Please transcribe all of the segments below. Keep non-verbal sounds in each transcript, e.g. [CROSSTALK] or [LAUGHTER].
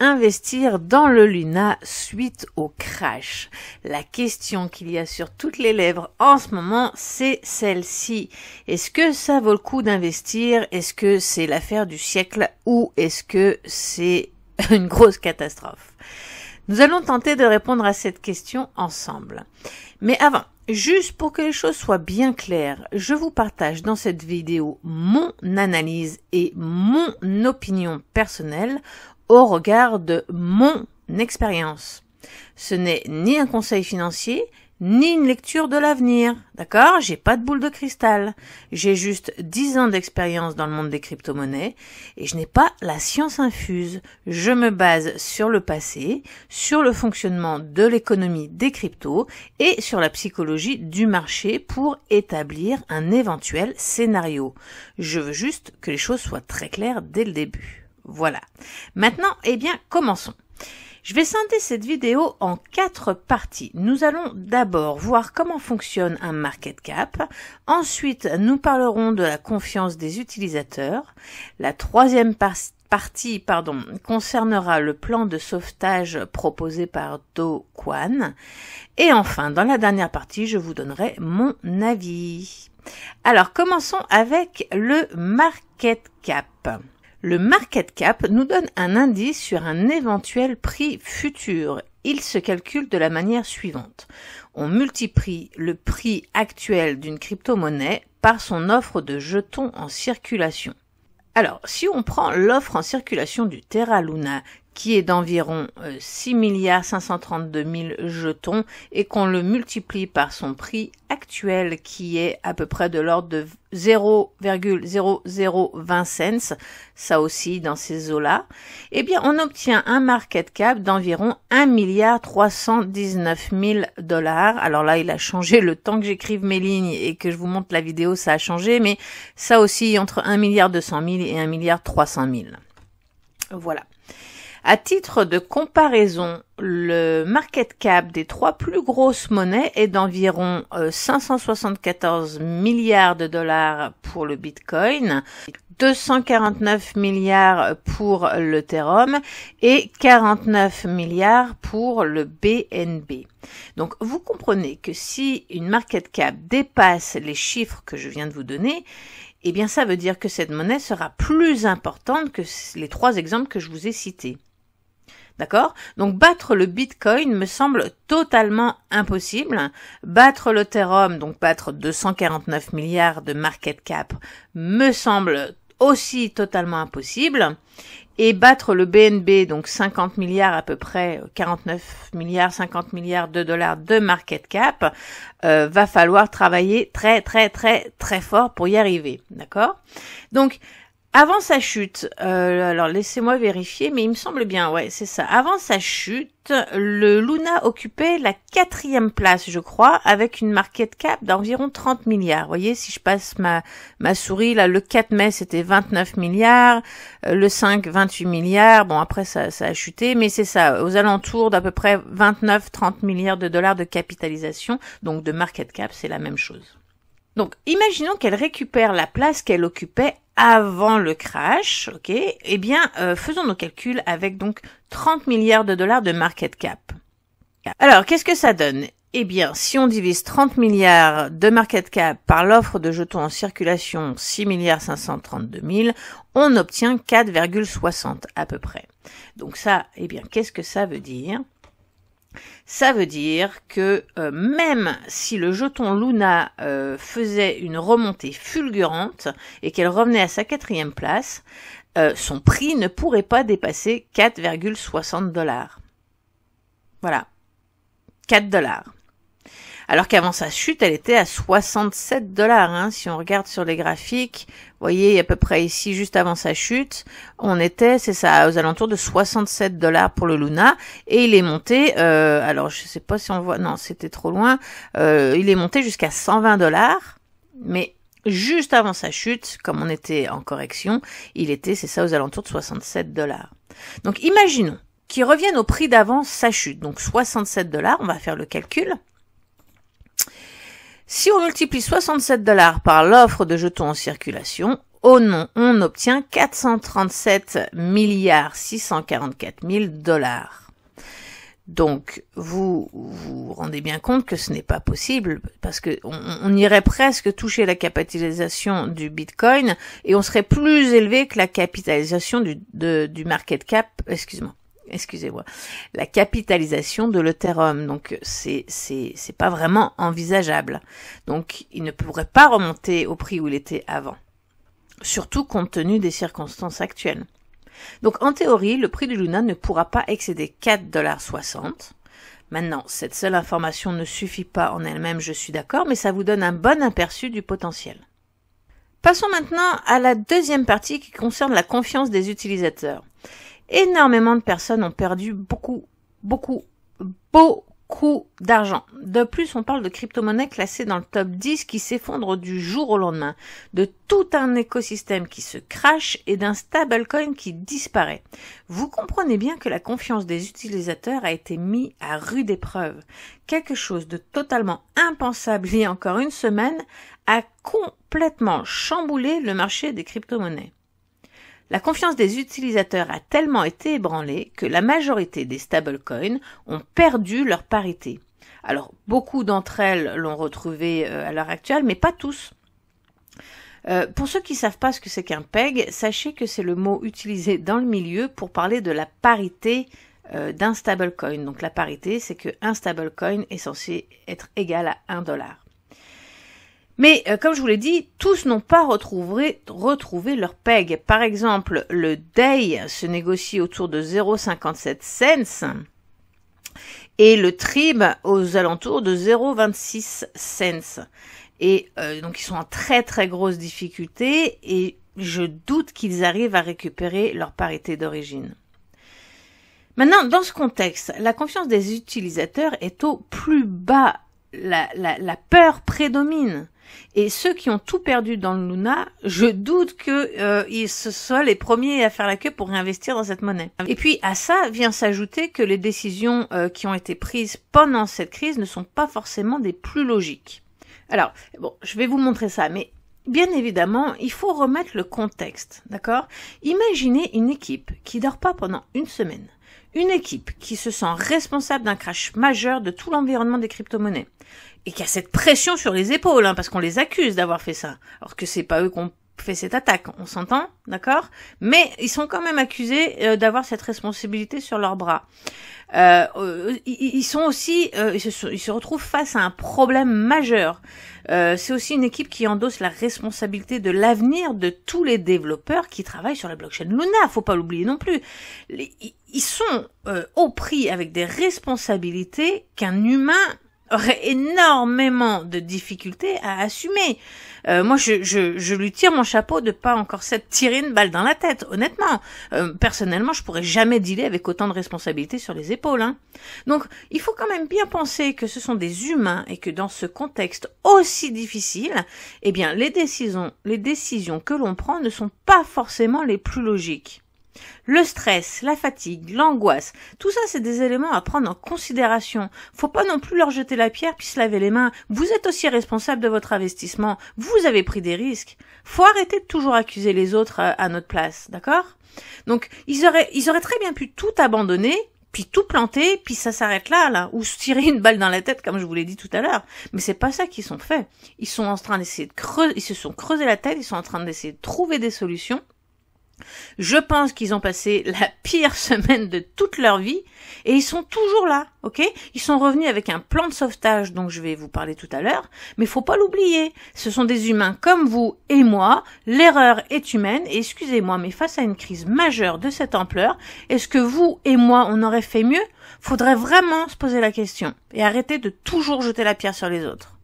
investir dans le Luna suite au crash La question qu'il y a sur toutes les lèvres en ce moment, c'est celle-ci. Est-ce que ça vaut le coup d'investir Est-ce que c'est l'affaire du siècle ou est-ce que c'est [LAUGHS] une grosse catastrophe Nous allons tenter de répondre à cette question ensemble. Mais avant, Juste pour que les choses soient bien claires, je vous partage dans cette vidéo mon analyse et mon opinion personnelle au regard de mon expérience. Ce n'est ni un conseil financier, ni une lecture de l'avenir. D'accord J'ai pas de boule de cristal. J'ai juste dix ans d'expérience dans le monde des crypto-monnaies et je n'ai pas la science infuse. Je me base sur le passé, sur le fonctionnement de l'économie des cryptos et sur la psychologie du marché pour établir un éventuel scénario. Je veux juste que les choses soient très claires dès le début. Voilà. Maintenant, eh bien, commençons. Je vais scinder cette vidéo en quatre parties. Nous allons d'abord voir comment fonctionne un market cap. Ensuite, nous parlerons de la confiance des utilisateurs. La troisième partie pardon, concernera le plan de sauvetage proposé par Do Kwan. Et enfin, dans la dernière partie, je vous donnerai mon avis. Alors, commençons avec le market cap. Le market cap nous donne un indice sur un éventuel prix futur. Il se calcule de la manière suivante. On multiplie le prix actuel d'une crypto-monnaie par son offre de jetons en circulation. Alors, si on prend l'offre en circulation du Terra Luna, qui est d'environ 6 euh, milliards 532 000 jetons et qu'on le multiplie par son prix actuel qui est à peu près de l'ordre de 0,0020 cents, ça aussi dans ces eaux-là, eh bien on obtient un market cap d'environ 1 milliard 319 000 dollars. Alors là, il a changé le temps que j'écrive mes lignes et que je vous montre la vidéo, ça a changé, mais ça aussi entre 1 milliard 200 000 et 1 milliard 300 000. Voilà. À titre de comparaison, le market cap des trois plus grosses monnaies est d'environ 574 euh, milliards de dollars pour le Bitcoin, 249 milliards pour l'Ethereum et 49 milliards pour le BNB. Donc vous comprenez que si une market cap dépasse les chiffres que je viens de vous donner, eh bien ça veut dire que cette monnaie sera plus importante que les trois exemples que je vous ai cités. D'accord Donc battre le Bitcoin me semble totalement impossible. Battre l'Ethereum, donc battre 249 milliards de market cap, me semble aussi totalement impossible. Et battre le BNB, donc 50 milliards à peu près, 49 euh, milliards, 50 milliards de dollars de market cap, euh, va falloir travailler très très très très fort pour y arriver. D'accord Donc avant sa chute, euh, alors laissez-moi vérifier, mais il me semble bien, ouais, c'est ça. Avant sa chute, le Luna occupait la quatrième place, je crois, avec une market cap d'environ 30 milliards. Vous voyez, si je passe ma, ma souris, là, le 4 mai, c'était 29 milliards, euh, le 5, 28 milliards, bon, après, ça, ça a chuté, mais c'est ça, aux alentours d'à peu près 29-30 milliards de dollars de capitalisation, donc de market cap, c'est la même chose. Donc, imaginons qu'elle récupère la place qu'elle occupait avant le crash, ok Eh bien, euh, faisons nos calculs avec donc 30 milliards de dollars de market cap. Alors, qu'est-ce que ça donne Eh bien, si on divise 30 milliards de market cap par l'offre de jetons en circulation 6 milliards 532 000, on obtient 4,60 à peu près. Donc ça, eh bien, qu'est-ce que ça veut dire ça veut dire que euh, même si le jeton Luna euh, faisait une remontée fulgurante et qu'elle revenait à sa quatrième place, euh, son prix ne pourrait pas dépasser 4,60 dollars. Voilà. 4 dollars alors qu'avant sa chute, elle était à 67 dollars. Hein. Si on regarde sur les graphiques, vous voyez, à peu près ici, juste avant sa chute, on était, c'est ça, aux alentours de 67 dollars pour le Luna, et il est monté, euh, alors je ne sais pas si on voit, non, c'était trop loin, euh, il est monté jusqu'à 120 dollars, mais juste avant sa chute, comme on était en correction, il était, c'est ça, aux alentours de 67 dollars. Donc imaginons qu'il revienne au prix d'avant sa chute, donc 67 dollars, on va faire le calcul. Si on multiplie 67 dollars par l'offre de jetons en circulation, au non, on obtient 437 milliards 644 000 dollars. Donc, vous vous rendez bien compte que ce n'est pas possible parce que on, irait presque toucher la capitalisation du Bitcoin et on serait plus élevé que la capitalisation du, du market cap, excusez moi excusez-moi, la capitalisation de l'Ethereum. Donc c'est c'est pas vraiment envisageable. Donc il ne pourrait pas remonter au prix où il était avant. Surtout compte tenu des circonstances actuelles. Donc en théorie, le prix de Luna ne pourra pas excéder 4,60$. Maintenant, cette seule information ne suffit pas en elle-même, je suis d'accord, mais ça vous donne un bon aperçu du potentiel. Passons maintenant à la deuxième partie qui concerne la confiance des utilisateurs énormément de personnes ont perdu beaucoup, beaucoup, beaucoup d'argent. De plus, on parle de crypto-monnaies classées dans le top 10 qui s'effondrent du jour au lendemain, de tout un écosystème qui se crache et d'un stablecoin qui disparaît. Vous comprenez bien que la confiance des utilisateurs a été mise à rude épreuve. Quelque chose de totalement impensable il y a encore une semaine a complètement chamboulé le marché des crypto-monnaies. La confiance des utilisateurs a tellement été ébranlée que la majorité des stablecoins ont perdu leur parité. Alors, beaucoup d'entre elles l'ont retrouvée euh, à l'heure actuelle, mais pas tous. Euh, pour ceux qui ne savent pas ce que c'est qu'un PEG, sachez que c'est le mot utilisé dans le milieu pour parler de la parité euh, d'un stablecoin. Donc la parité, c'est qu'un stablecoin est censé être égal à un dollar. Mais euh, comme je vous l'ai dit, tous n'ont pas retrouvé, retrouvé leur PEG. Par exemple, le DAY se négocie autour de 0,57 cents et le TRIB aux alentours de 0,26 cents. Et euh, donc ils sont en très très grosse difficulté et je doute qu'ils arrivent à récupérer leur parité d'origine. Maintenant, dans ce contexte, la confiance des utilisateurs est au plus bas. la, la peur prédomine. Et ceux qui ont tout perdu dans le Luna, je doute qu'ils euh, soient les premiers à faire la queue pour réinvestir dans cette monnaie. Et puis à ça vient s'ajouter que les décisions euh, qui ont été prises pendant cette crise ne sont pas forcément des plus logiques. Alors, bon, je vais vous montrer ça, mais Bien évidemment, il faut remettre le contexte, d'accord Imaginez une équipe qui dort pas pendant une semaine. Une équipe qui se sent responsable d'un crash majeur de tout l'environnement des crypto-monnaies et qu'il y a cette pression sur les épaules, hein, parce qu'on les accuse d'avoir fait ça, alors que c'est pas eux qu'on fait cette attaque, on s'entend, d'accord Mais ils sont quand même accusés euh, d'avoir cette responsabilité sur leurs bras. Euh, euh, ils, sont aussi, ils, se, retrouvent face à un problème majeur. c'est aussi une équipe qui endosse la responsabilité de l'avenir de tous les développeurs qui travaillent sur la blockchain Luna. Faut pas l'oublier non plus. ils sont au prix avec des responsabilités qu'un humain aurait énormément de difficultés à assumer. Euh, moi, je, lui tire mon chapeau de pas encore cette tiré une balle dans la tête, honnêtement. Euh, personnellement, je pourrais jamais dealer avec autant de responsabilités sur les épaules. Hein. Donc, il faut quand même bien penser que ce sont des humains et que dans ce contexte aussi difficile, eh bien, les décisions, les décisions que l'on prend ne sont pas forcément les plus logiques. Le stress, la fatigue, l'angoisse, tout ça c'est des éléments à prendre en considération. Faut pas non plus leur jeter la pierre puis se laver les mains. Vous êtes aussi responsable de votre investissement. Vous avez pris des risques. Faut arrêter de toujours accuser les autres euh, à, notre place, d'accord Donc ils auraient, très bien pu tout abandonner puis tout planter, puis ça s'arrête là, là, ou se tirer une balle dans la tête, comme je vous l'ai dit tout à l'heure. Mais c'est pas ça qu'ils sont faits. Ils sont en train d'essayer de creuser, ils se sont creusés la tête, ils sont en train d'essayer de trouver des solutions. Je pense qu'ils ont passé la pire [LAUGHS] semaine de toute leur vie et ils sont toujours là, ok Ils sont revenus avec un plan de sauvetage dont je vais vous parler tout à l'heure, mais faut pas l'oublier. Ce sont des humains comme vous et moi. L'erreur est humaine et excusez-moi, mais face à une crise majeure de cette ampleur, est-ce que vous et moi on aurait fait mieux Faudrait vraiment se poser la question et arrêter de toujours jeter la pierre sur les autres.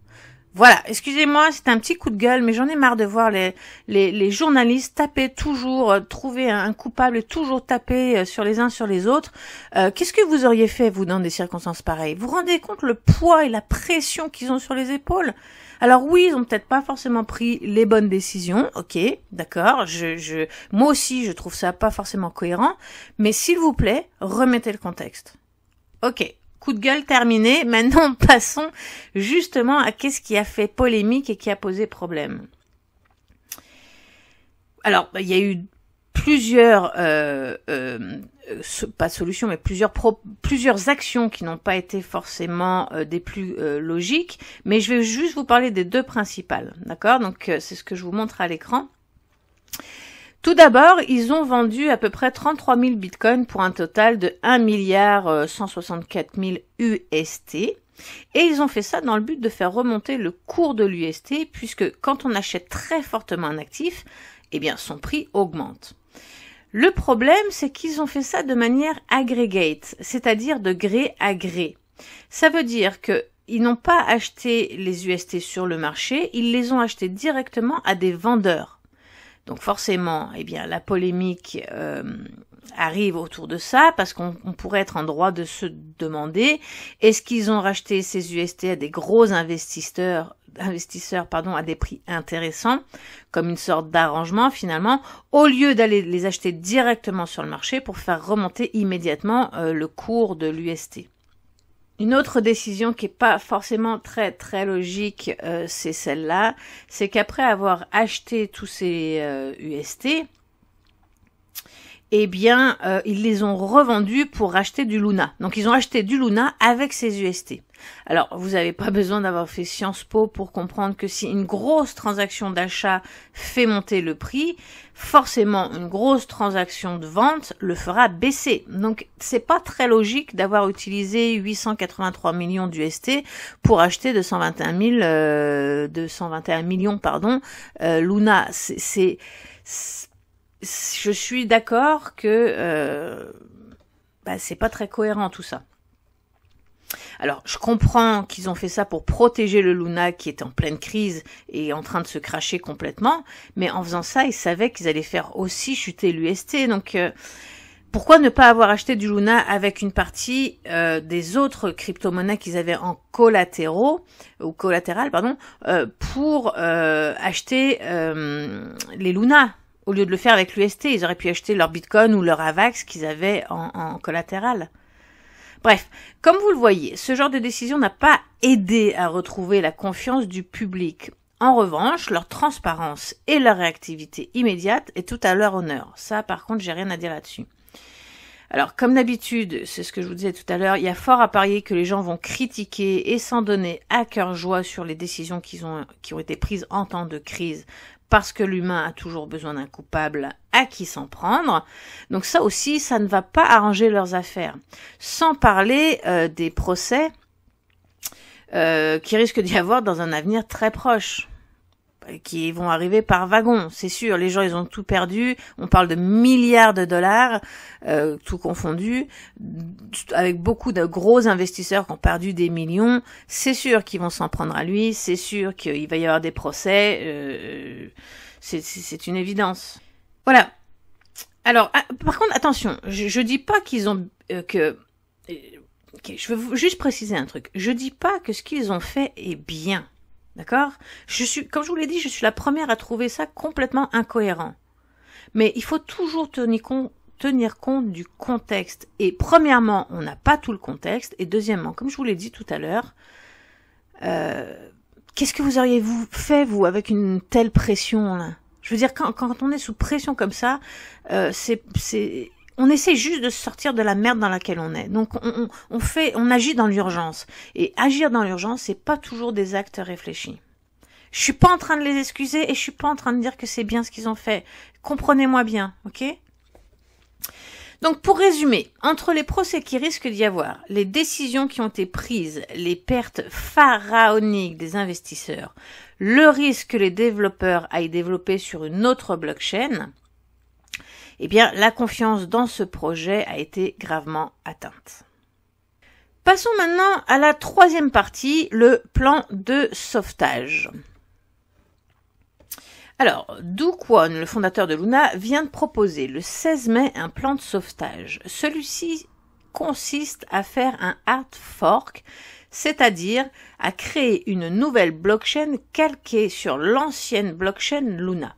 Voilà, excusez-moi, c'est un petit coup de gueule, mais j'en ai marre de voir les, les, journalistes taper toujours, euh, trouver un, coupable, toujours taper euh, sur les uns sur les autres. Euh, qu'est-ce que vous auriez fait, vous, dans des circonstances pareilles Vous vous rendez compte le poids et la pression qu'ils ont sur les épaules alors oui, ils ont peut-être pas forcément pris les bonnes décisions, ok, d'accord. je, moi aussi, je trouve ça pas forcément cohérent, mais s'il vous plaît, remettez le contexte. Ok, coup de gueule terminé. [LAUGHS] Maintenant, passons justement à qu'est-ce qui a fait polémique et qui a posé problème. Alors, bah, il y a eu plusieurs, euh, euh, pas solutions, mais plusieurs, plusieurs actions qui n'ont pas été forcément euh, des plus logiques. Mais je vais juste vous parler des deux principales, d'accord Donc, c'est ce que je vous montre à l'écran. Tout d'abord, ils ont vendu à peu près 33 000 bitcoins pour un total de 1 milliard 164 000 UST. Et ils ont fait ça dans le but de faire remonter le cours de l'UST puisque quand on achète très fortement un actif, eh bien, son prix augmente. Le problème, c'est qu'ils ont fait ça de manière aggregate, c'est-à-dire de gré à gré. Ça veut dire qu'ils n'ont pas acheté les UST sur le marché, ils les ont achetés directement à des vendeurs. Donc forcément, eh bien, la polémique euh, arrive autour de ça parce qu'on pourrait être en droit de se demander est-ce qu'ils ont racheté ces UST à des gros investisseurs investisseurs pardon à des prix intéressants comme une sorte d'arrangement finalement au lieu d'aller les acheter directement sur le marché pour faire remonter immédiatement euh, le cours de l'UST. Une autre décision qui n'est pas forcément très très logique, euh, c'est celle-là, c'est qu'après avoir acheté tous ces UST, euh, eh bien, euh, ils les ont revendus pour acheter du Luna. Donc, ils ont acheté du Luna avec ces UST. Alors, vous n'avez pas besoin d'avoir fait Sciences Po pour comprendre que si une grosse transaction d'achat fait monter le prix, forcément une grosse transaction de vente le fera baisser. Donc, c'est pas très logique d'avoir utilisé 883 millions d'UST pour acheter 221 221 euh, millions, pardon, euh, Luna. C'est, je suis d'accord que euh, bah, c'est pas très cohérent tout ça. Alors, je comprends qu'ils ont fait ça pour protéger le Luna qui est en pleine crise et en train de se cracher complètement, mais en faisant ça, ils savaient qu'ils allaient faire aussi chuter l'UST. Donc, euh, pourquoi ne pas avoir acheté du Luna avec une partie euh, des autres crypto-monnaies qu'ils avaient en collatéraux ou collatéral, pardon, euh, pour acheter les Luna au lieu de le faire avec l'UST, ils auraient pu acheter leur Bitcoin ou leur Avax qu'ils avaient en, en collatéral. Bref, comme vous le voyez, ce genre de décision n'a pas aidé à retrouver la confiance du public. En revanche, leur transparence et leur réactivité immédiate est tout à leur honneur. Ça, par contre, j'ai rien à dire là-dessus. Alors, comme d'habitude, c'est ce que je vous disais tout à l'heure, il y a fort à parier que les gens vont critiquer et s'en donner à cœur joie sur les décisions qui ont été prises en temps de crise parce que l'humain a toujours besoin d'un coupable à qui s'en prendre. Donc ça aussi, ça ne va pas arranger leurs affaires. Sans parler euh, des procès euh, qui risquent d'y avoir dans un avenir très proche qui vont arriver par wagon, c'est sûr. Les gens, ils ont tout perdu. On parle de milliards de dollars, euh, tout confondu, avec beaucoup de gros investisseurs qui ont perdu des millions. C'est sûr qu'ils vont s'en prendre à lui. C'est sûr qu'il va y avoir des procès. Euh, c'est une évidence. Voilà. Alors, ah, par contre, attention, je, je dis pas qu'ils ont euh, que. je veux juste préciser un truc. Je dis pas que ce qu'ils ont fait est bien D'accord Je suis, comme je vous l'ai dit, je suis la première à trouver ça complètement incohérent. Mais il faut toujours tenir compte, du contexte. Et premièrement, on n'a pas tout le contexte. Et deuxièmement, comme je vous l'ai dit tout à l'heure, euh, qu'est-ce que vous auriez fait, vous, avec une telle pression je veux dire, quand, on est sous pression comme ça, euh, c'est on essaie juste de sortir de la merde dans laquelle on est. Donc on, fait, on agit dans l'urgence. Et agir dans l'urgence, c'est pas toujours des actes réfléchis. Je suis pas en train de les excuser et je suis pas en train de dire que c'est bien ce qu'ils ont fait. Comprenez-moi bien, ok donc pour résumer, entre les procès qui risquent d'y avoir, les décisions qui ont été prises, les pertes pharaoniques des investisseurs, le risque que les développeurs aillent développer sur une autre blockchain, eh bien la confiance dans ce projet a été gravement atteinte. Passons maintenant à la troisième partie, le plan de sauvetage. Alors, Du le fondateur de Luna, vient de proposer le 16 mai un plan de sauvetage. Celui-ci consiste à faire un hard fork, c'est-à-dire à créer une nouvelle blockchain calquée sur l'ancienne blockchain Luna.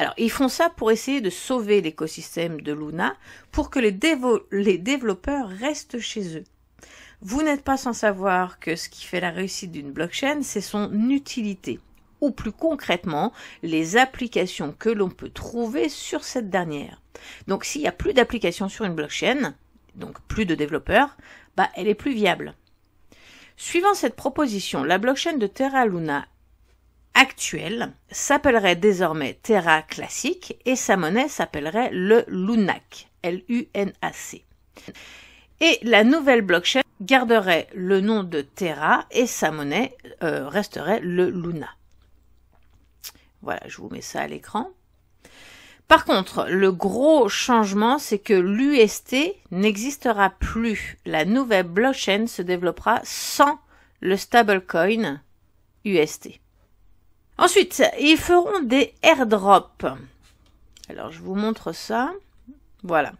Alors, ils font ça pour essayer de sauver l'écosystème de Luna pour que les, développeurs restent chez eux. Vous n'êtes pas sans savoir que ce qui fait la réussite d'une blockchain, c'est son utilité ou plus concrètement les applications que l'on peut trouver sur cette dernière. Donc s'il n'y a plus d'applications sur une blockchain, donc plus de développeurs, bah, elle est plus viable. Suivant cette proposition, la blockchain de Terra Luna actuelle s'appellerait désormais Terra classique et sa monnaie s'appellerait le Lunac, l Et la nouvelle blockchain garderait le nom de Terra et sa monnaie euh, resterait le Luna. Voilà, je vous mets ça à l'écran. Par contre, le gros changement, c'est que l'UST n'existera plus. La nouvelle blockchain se développera sans le stablecoin UST. Ensuite, ils feront des airdrops. Alors, je vous montre ça. Voilà.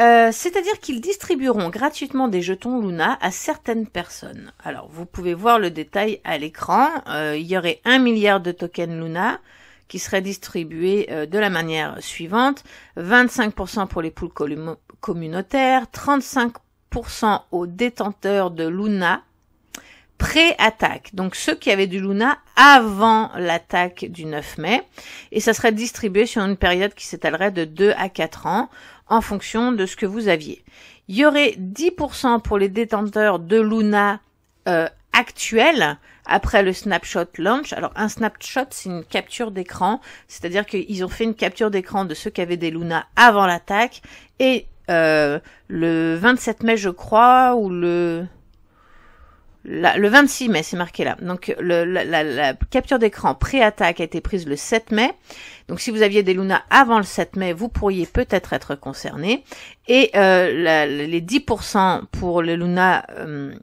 Euh, c'est-à-dire qu'ils distribueront gratuitement des jetons Luna à certaines personnes. Alors, vous pouvez voir le détail à l'écran. Euh, il y aurait un milliard de tokens Luna qui seraient distribués euh, de la manière suivante. 25% pour les poules communautaires, 35% aux détenteurs de Luna pré-attaque, donc ceux qui avaient du Luna avant l'attaque du 9 mai, et ça serait distribué sur une période qui s'étalerait de 2 à 4 ans en fonction de ce que vous aviez. Il y aurait 10% pour les détenteurs de Luna euh, actuels après le snapshot launch. Alors un snapshot, c'est une capture d'écran, c'est-à-dire qu'ils ont fait une capture d'écran de ceux qui avaient des Luna avant l'attaque, et euh, le 27 mai, je crois, ou le le 26 mai, c'est marqué là. Donc la, capture d'écran pré-attaque a été prise le 7 mai. Donc si vous aviez des Luna avant le 7 mai, vous pourriez peut-être être concerné. Et euh, les 10% pour les Luna, euh,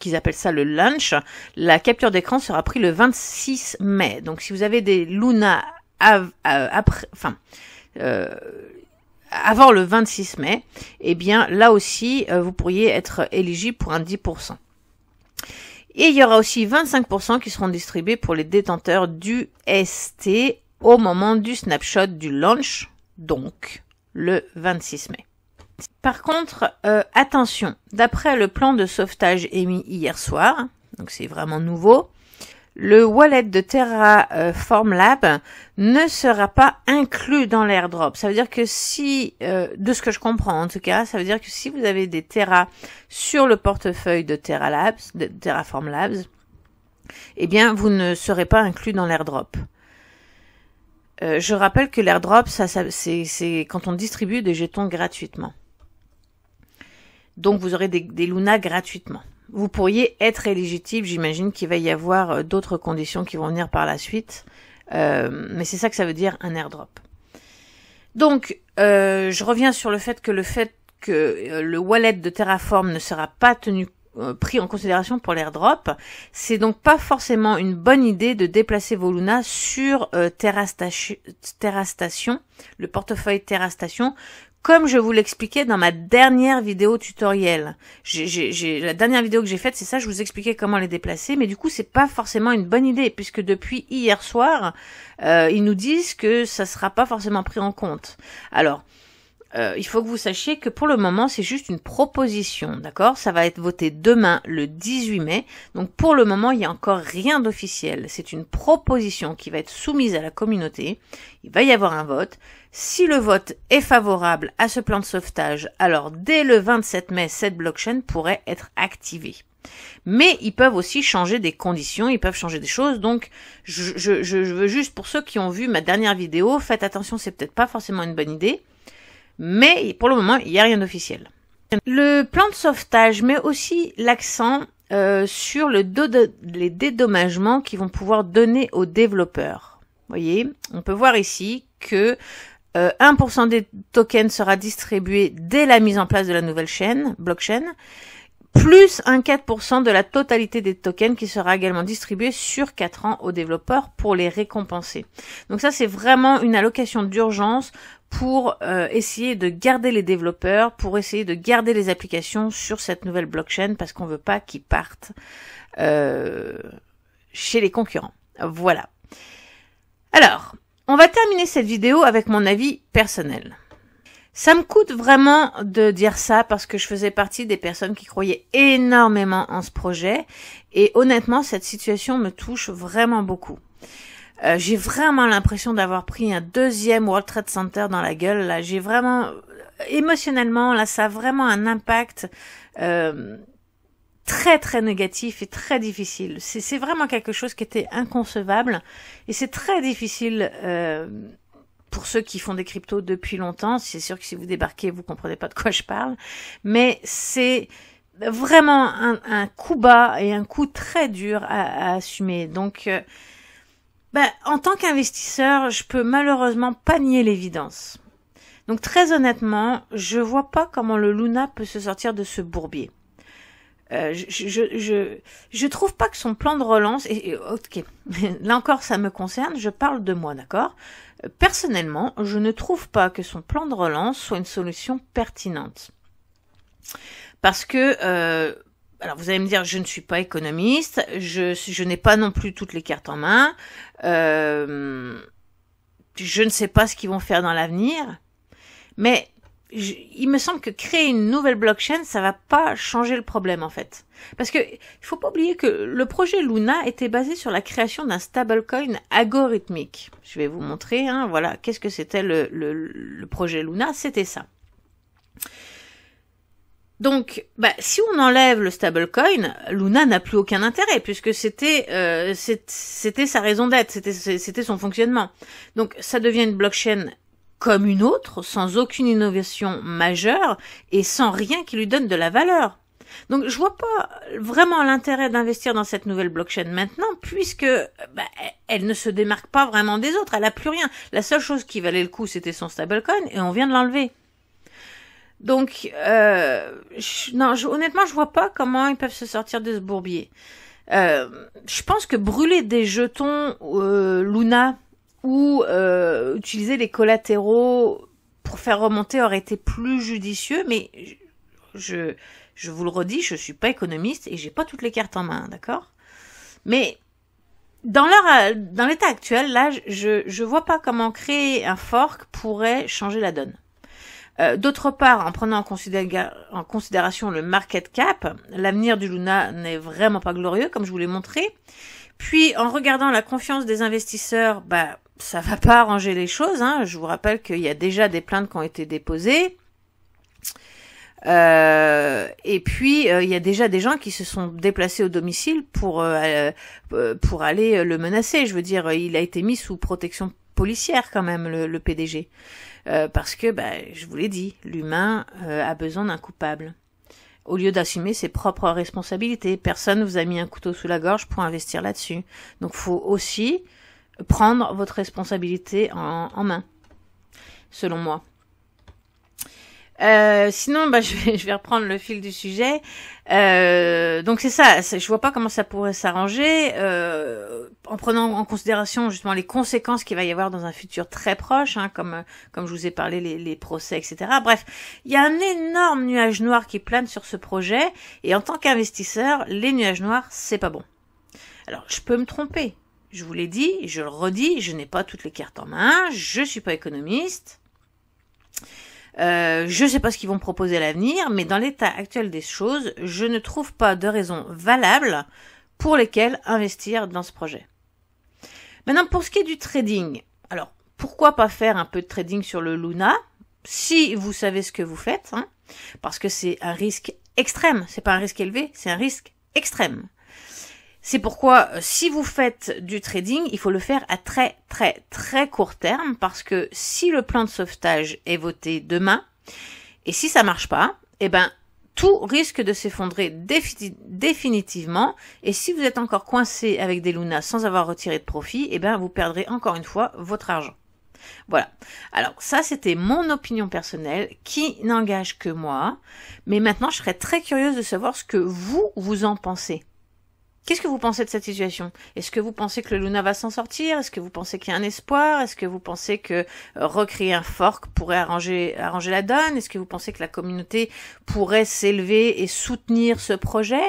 qu'ils appellent ça le lunch, la capture d'écran sera prise le 26 mai. Donc si vous avez des Luna euh, enfin. avant le 26 mai, eh bien là aussi, vous pourriez être éligible pour un 10%. Et il y aura aussi 25% qui seront distribués pour les détenteurs du ST au moment du snapshot du launch, donc le 26 mai. Par contre, euh, attention, d'après le plan de sauvetage émis hier soir, donc c'est vraiment nouveau, le wallet de Terraform Lab ne sera pas inclus dans l'airdrop. Ça veut dire que si, euh, de ce que je comprends en tout cas, ça veut dire que si vous avez des Terra sur le portefeuille de Terra Labs, de Terraform Labs, eh bien vous ne serez pas inclus dans l'airdrop. Euh, je rappelle que l'airdrop, ça, c'est quand on distribue des jetons gratuitement. Donc vous aurez des, des Luna gratuitement vous pourriez être éligible. J'imagine qu'il va y avoir euh, d'autres conditions qui vont venir par la suite. Euh, mais c'est ça que ça veut dire un airdrop. Donc, euh, je reviens sur le fait que le fait que le wallet de Terraform ne sera pas tenu pris en considération pour l'airdrop, c'est donc pas forcément une bonne idée de déplacer vos lunas sur TerraStation, le portefeuille TerraStation, comme je vous l'expliquais dans ma dernière vidéo tutoriel. la dernière vidéo que j'ai faite, c'est ça, je vous expliquais comment les déplacer, mais du coup, c'est pas forcément une bonne idée, puisque depuis hier soir, euh, ils nous disent que ça sera pas forcément pris en compte. Alors, euh, il faut que vous sachiez que pour le moment, c'est juste une proposition, d'accord Ça va être voté demain, le 18 mai. Donc pour le moment, il n'y a encore rien d'officiel. C'est une proposition qui va être soumise à la communauté. Il va y avoir un vote. Si le vote est favorable à ce plan de sauvetage, alors dès le 27 mai, cette blockchain pourrait être activée. Mais ils peuvent aussi changer des conditions, ils peuvent changer des choses. Donc, je, je, je veux juste pour ceux qui ont vu ma dernière vidéo, faites attention, c'est peut-être pas forcément une bonne idée mais pour le moment, il n'y a rien d'officiel. Le plan de sauvetage met aussi l'accent euh, sur le les dédommagements qu'ils vont pouvoir donner aux développeurs. Vous voyez, on peut voir ici que euh, 1% des tokens sera distribué dès la mise en place de la nouvelle chaîne, blockchain, plus un 4% de la totalité des tokens qui sera également distribué sur 4 ans aux développeurs pour les récompenser. Donc ça c'est vraiment une allocation d'urgence pour euh, essayer de garder les développeurs, pour essayer de garder les applications sur cette nouvelle blockchain parce qu'on ne veut pas qu'ils partent euh, chez les concurrents. Voilà. Alors, on va terminer cette vidéo avec mon avis personnel. Ça me coûte vraiment de dire ça parce que je faisais partie des personnes qui croyaient énormément en ce projet et honnêtement cette situation me touche vraiment beaucoup. Euh, j'ai vraiment l'impression d'avoir pris un deuxième World Trade Center dans la gueule là. J'ai vraiment émotionnellement là ça a vraiment un impact euh, très très négatif et très difficile. C'est vraiment quelque chose qui était inconcevable et c'est très difficile. Euh, pour ceux qui font des cryptos depuis longtemps, c'est sûr que si vous débarquez, vous comprenez pas de quoi je parle, mais c'est vraiment un, coup bas et un coup très dur à, assumer. Donc, euh, ben, en tant qu'investisseur, je peux malheureusement pas nier l'évidence. Donc très honnêtement, je vois pas comment le Luna peut se sortir de ce bourbier. Euh, je, je, trouve pas que son plan de relance et ok. [LAUGHS] Là encore, ça me concerne. Je parle de moi, d'accord. Euh, personnellement, je ne trouve pas que son plan de relance soit une solution pertinente, parce que euh, alors vous allez me dire, je ne suis pas économiste, je, je n'ai pas non plus toutes les cartes en main, je ne sais pas ce qu'ils vont faire dans l'avenir, mais il me semble que créer une nouvelle blockchain, ça va pas changer le problème en fait. Parce que il faut pas oublier que le projet Luna était basé sur la création d'un stablecoin algorithmique. Je vais vous montrer, hein, voilà, qu'est-ce que c'était le, projet Luna, c'était ça. Donc, bah, si on enlève le stablecoin, Luna n'a plus aucun intérêt puisque c'était euh, c'était sa raison d'être, c'était son fonctionnement. Donc, ça devient une blockchain comme une autre, sans aucune innovation majeure et sans rien qui lui donne de la valeur. Donc je vois pas vraiment l'intérêt d'investir dans cette nouvelle blockchain maintenant, puisque bah, elle ne se démarque pas vraiment des autres, elle a plus rien. La seule chose qui valait le coup, c'était son stablecoin, et on vient de l'enlever. Donc euh, je, non, honnêtement, je vois pas comment ils peuvent se sortir de ce bourbier. Euh, je pense que brûler des jetons euh, Luna ou euh, utiliser les collatéraux pour faire remonter aurait été plus judicieux, mais je, je vous le redis, je suis pas économiste et j'ai pas toutes les cartes en main, d'accord Mais dans dans l'état actuel, là, je, ne vois pas comment créer un fork pourrait changer la donne. Euh, d'autre part, en prenant en, considération le market cap, l'avenir du Luna n'est vraiment pas glorieux, comme je vous l'ai montré. Puis en regardant la confiance des investisseurs, bah ça va pas arranger les choses. Hein. Je vous rappelle qu'il y a déjà des plaintes qui ont été déposées. Euh, et puis euh, il y a déjà des gens qui se sont déplacés au domicile pour euh, pour aller le menacer. Je veux dire, il a été mis sous protection policière quand même le, PDG parce que, bah, je vous l'ai dit, l'humain a besoin d'un coupable au lieu d'assumer ses propres responsabilités. Personne ne vous a mis un couteau sous la gorge pour investir là-dessus. Donc faut aussi prendre votre responsabilité en, en main, selon moi. Euh, sinon, bah, [LAUGHS] je vais, je vais reprendre le fil du sujet. Euh, donc c'est ça, je vois pas comment ça pourrait s'arranger euh, en prenant en considération justement les conséquences qu'il va y avoir dans un futur très proche, hein, comme comme je vous ai parlé les, les procès, etc. Bref, il y a un énorme nuage noir qui plane sur ce projet et en tant qu'investisseur, les nuages noirs, c'est pas bon. Alors je peux me tromper, je vous l'ai dit, je le redis, je n'ai pas toutes les cartes en main, je suis pas économiste. Euh, je ne sais pas ce qu'ils vont proposer à l'avenir, mais dans l'état actuel des choses, je ne trouve pas de raison valable pour lesquelles investir dans ce projet. Maintenant, pour ce qui est du trading, alors pourquoi pas faire un peu de trading sur le Luna si vous savez ce que vous faites, hein, parce que c'est un risque extrême, c'est pas un risque élevé, c'est un risque extrême. C'est pourquoi euh, si vous faites du trading, il faut le faire à très très très court terme parce que si le plan de sauvetage est voté demain et si ça marche pas, eh ben tout risque de s'effondrer définitivement et si vous êtes encore coincé avec des lunas sans avoir retiré de profit, eh ben vous perdrez encore une fois votre argent. Voilà. Alors ça, c'était mon opinion personnelle qui n'engage que moi. Mais maintenant, je serais très curieuse de savoir ce que vous, vous en pensez. Qu'est-ce que vous pensez de cette situation Est-ce que vous pensez que le Luna va s'en sortir Est-ce que vous pensez qu'il y a un espoir Est-ce que vous pensez que euh, recréer un fork pourrait arranger, arranger la donne Est-ce que vous pensez que la communauté pourrait s'élever et soutenir ce projet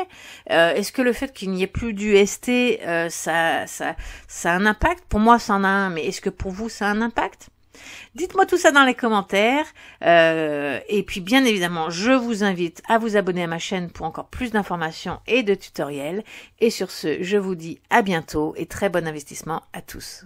euh, Est-ce que le fait qu'il n'y ait plus d'UST, euh, ça, ça, ça a un impact Pour moi, ça en a un, mais est-ce que pour vous, ça a un impact Dites-moi tout ça dans les commentaires. Euh, et puis bien évidemment, je vous invite à vous abonner à ma chaîne pour encore plus d'informations et de tutoriels. Et sur ce, je vous dis à bientôt et très bon investissement à tous.